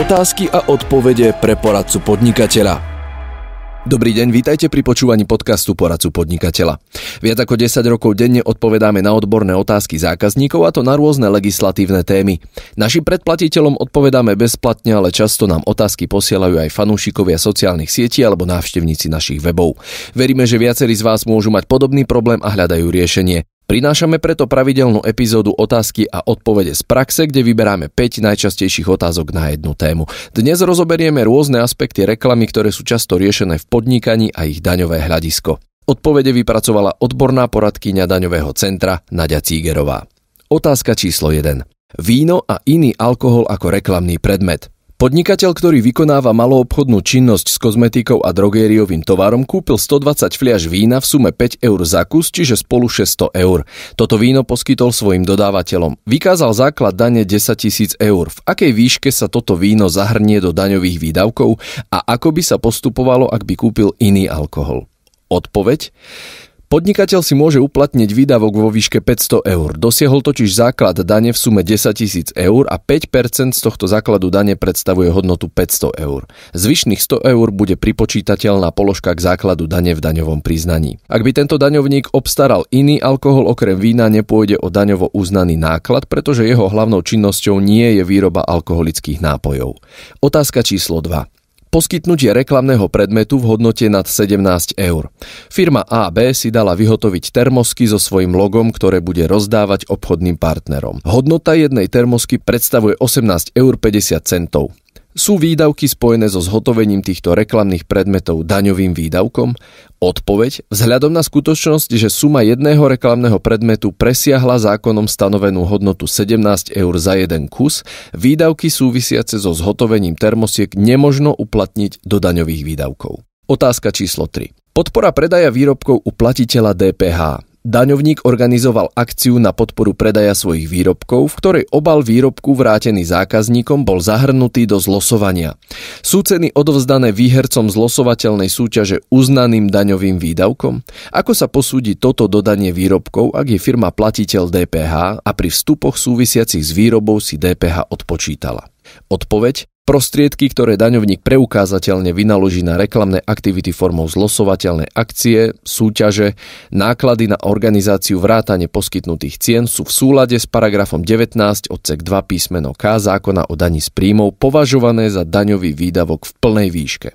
Otázky a odpovede pre poradcu podnikateľa. Dobrý deň, vítajte pri počúvaní podcastu Poradcu podnikateľa. Viac ako 10 rokov denne odpovedáme na odborné otázky zákazníkov a to na rôzne legislatívne témy. Našim predplatiteľom odpovedáme bezplatne, ale často nám otázky posielajú aj fanúšikovia sociálnych sietí alebo návštevníci našich webov. Veríme, že viacerí z vás môžu mať podobný problém a hľadajú riešenie. Prinášame preto pravidelnú epizódu otázky a odpovede z praxe, kde vyberáme 5 najčastejších otázok na jednu tému. Dnes rozoberieme rôzne aspekty reklamy, ktoré sú často riešené v podnikaní a ich daňové hľadisko. Odpovede vypracovala odborná poradkyňa daňového centra Nadia Cígerová. Otázka číslo 1. Víno a iný alkohol ako reklamný predmet. Podnikateľ, ktorý vykonáva maloobchodnú činnosť s kozmetikou a drogériovým tovarom, kúpil 120 fliaž vína v sume 5 eur za kus, čiže spolu 600 eur. Toto víno poskytol svojim dodávateľom. Vykázal základ dane 10 tisíc eur. V akej výške sa toto víno zahrnie do daňových výdavkov a ako by sa postupovalo, ak by kúpil iný alkohol? Odpoveď? Podnikateľ si môže uplatniť výdavok vo výške 500 eur. Dosiehol totiž základ dane v sume 10 000 eur a 5% z tohto základu dane predstavuje hodnotu 500 eur. Zvyšných 100 eur bude pripočítateľná položka k základu dane v daňovom priznaní. Ak by tento daňovník obstaral iný alkohol okrem vína, nepôjde o daňovo uznaný náklad, pretože jeho hlavnou činnosťou nie je výroba alkoholických nápojov. Otázka číslo 2 poskytnutie reklamného predmetu v hodnote nad 17 eur. Firma AB si dala vyhotoviť termosky so svojím logom, ktoré bude rozdávať obchodným partnerom. Hodnota jednej termosky predstavuje 18,50 eur. Sú výdavky spojené so zhotovením týchto reklamných predmetov daňovým výdavkom? Odpoveď vzhľadom na skutočnosť, že suma jedného reklamného predmetu presiahla zákonom stanovenú hodnotu 17 eur za jeden kus, výdavky súvisiace so zhotovením termosiek nemožno uplatniť do daňových výdavkov. Otázka číslo 3. Podpora predaja výrobkov u platiteľa DPH. Daňovník organizoval akciu na podporu predaja svojich výrobkov, v ktorej obal výrobku vrátený zákazníkom bol zahrnutý do zlosovania. Sú ceny odovzdané výhercom zlosovateľnej súťaže uznaným daňovým výdavkom? Ako sa posúdi toto dodanie výrobkov, ak je firma platiteľ DPH a pri vstupoch súvisiacich s výrobou si DPH odpočítala? Odpoveď Prostriedky, ktoré daňovník preukázateľne vynaloží na reklamné aktivity formou zlosovateľné akcie, súťaže, náklady na organizáciu vrátane poskytnutých cien sú v súlade s paragrafom 19 odsek 2 písmeno K zákona o daní z príjmov považované za daňový výdavok v plnej výške.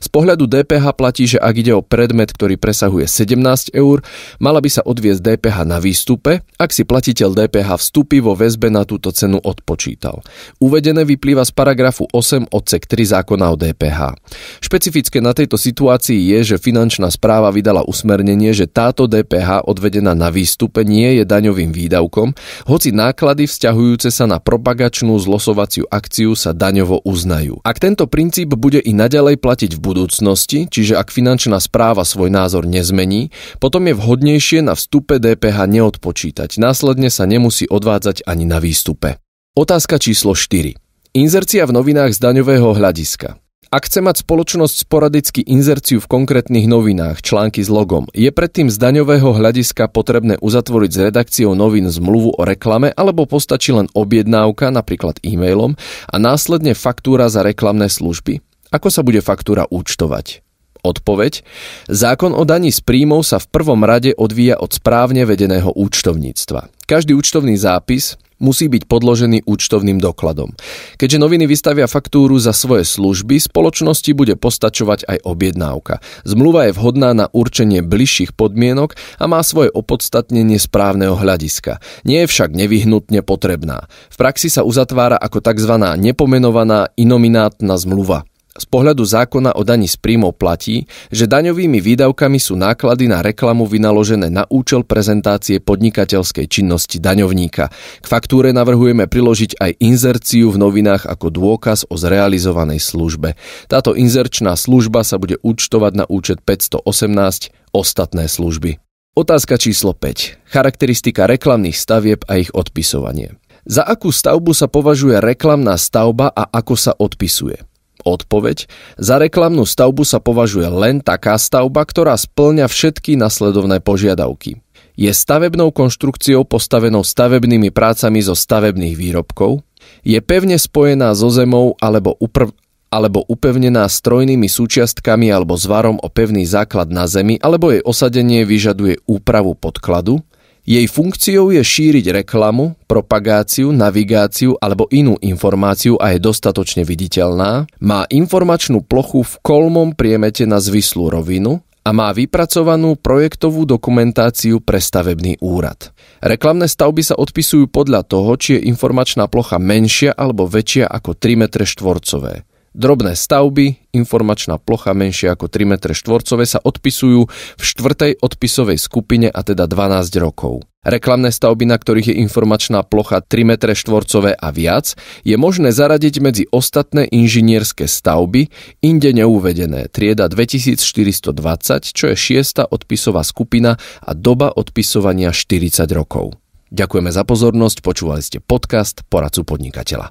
Z pohľadu DPH platí, že ak ide o predmet, ktorý presahuje 17 eur, mala by sa odviesť DPH na výstupe, ak si platiteľ DPH vstupy vo väzbe na túto cenu odpočítal. Uvedené vyplýva z paragrafu 8 odsek 3 zákona o DPH. Špecifické na tejto situácii je, že finančná správa vydala usmernenie, že táto DPH odvedená na výstupe nie je daňovým výdavkom, hoci náklady vzťahujúce sa na propagačnú zlosovaciu akciu sa daňovo uznajú. Ak tento princíp bude i naďalej platiť v budúcnosti, čiže ak finančná správa svoj názor nezmení, potom je vhodnejšie na vstupe DPH neodpočítať, následne sa nemusí odvádzať ani na výstupe. Otázka číslo 4. Inzercia v novinách z daňového hľadiska. Ak chce mať spoločnosť sporadicky inzerciu v konkrétnych novinách, články s logom, je predtým z daňového hľadiska potrebné uzatvoriť s redakciou novín zmluvu o reklame alebo postačí len objednávka, napríklad e-mailom, a následne faktúra za reklamné služby. Ako sa bude faktúra účtovať? Odpoveď. Zákon o daní z príjmov sa v prvom rade odvíja od správne vedeného účtovníctva. Každý účtovný zápis musí byť podložený účtovným dokladom. Keďže noviny vystavia faktúru za svoje služby, spoločnosti bude postačovať aj objednávka. Zmluva je vhodná na určenie bližších podmienok a má svoje opodstatnenie správneho hľadiska. Nie je však nevyhnutne potrebná. V praxi sa uzatvára ako tzv. nepomenovaná inominátna zmluva. Z pohľadu zákona o daní z príjmov platí, že daňovými výdavkami sú náklady na reklamu vynaložené na účel prezentácie podnikateľskej činnosti daňovníka. K faktúre navrhujeme priložiť aj inzerciu v novinách ako dôkaz o zrealizovanej službe. Táto inzerčná služba sa bude účtovať na účet 518 ostatné služby. Otázka číslo 5. Charakteristika reklamných stavieb a ich odpisovanie. Za akú stavbu sa považuje reklamná stavba a ako sa odpisuje? Odpoveď. Za reklamnú stavbu sa považuje len taká stavba, ktorá splňa všetky nasledovné požiadavky. Je stavebnou konštrukciou postavenou stavebnými prácami zo stavebných výrobkov, je pevne spojená so zemou alebo, upr- alebo upevnená strojnými súčiastkami alebo zvarom o pevný základ na zemi, alebo jej osadenie vyžaduje úpravu podkladu, jej funkciou je šíriť reklamu, propagáciu, navigáciu alebo inú informáciu a je dostatočne viditeľná, má informačnú plochu v kolmom priemete na zvislú rovinu a má vypracovanú projektovú dokumentáciu pre stavebný úrad. Reklamné stavby sa odpisujú podľa toho, či je informačná plocha menšia alebo väčšia ako 3 m štvorcové. Drobné stavby, informačná plocha menšia ako 3 m štvorcové sa odpisujú v štvrtej odpisovej skupine a teda 12 rokov. Reklamné stavby, na ktorých je informačná plocha 3 m štvorcové a viac, je možné zaradiť medzi ostatné inžinierské stavby, inde neuvedené, trieda 2420, čo je 6. odpisová skupina a doba odpisovania 40 rokov. Ďakujeme za pozornosť, počúvali ste podcast Poradcu podnikateľa.